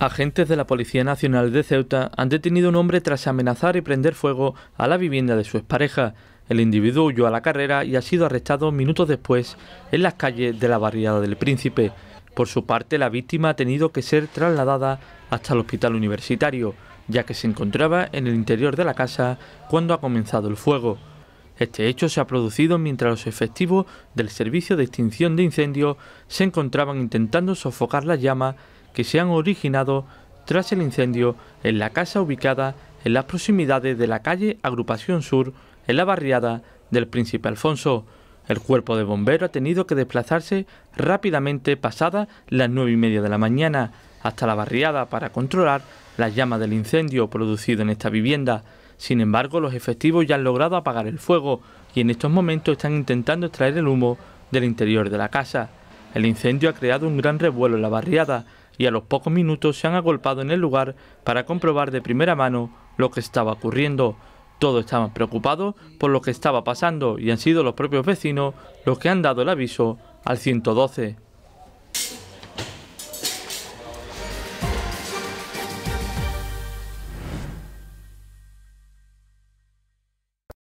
Agentes de la Policía Nacional de Ceuta han detenido a un hombre tras amenazar y prender fuego a la vivienda de su expareja. El individuo huyó a la carrera y ha sido arrestado minutos después en las calles de la barriada del Príncipe. Por su parte, la víctima ha tenido que ser trasladada hasta el hospital universitario, ya que se encontraba en el interior de la casa cuando ha comenzado el fuego. Este hecho se ha producido mientras los efectivos del Servicio de Extinción de Incendios se encontraban intentando sofocar las llamas que se han originado tras el incendio en la casa ubicada en las proximidades de la calle Agrupación Sur, en la barriada del Príncipe Alfonso. El cuerpo de bomberos ha tenido que desplazarse rápidamente pasadas las nueve y media de la mañana hasta la barriada para controlar las llamas del incendio producido en esta vivienda. Sin embargo, los efectivos ya han logrado apagar el fuego y en estos momentos están intentando extraer el humo del interior de la casa. El incendio ha creado un gran revuelo en la barriada y a los pocos minutos se han agolpado en el lugar para comprobar de primera mano lo que estaba ocurriendo. Todos estaban preocupados por lo que estaba pasando y han sido los propios vecinos los que han dado el aviso al 112.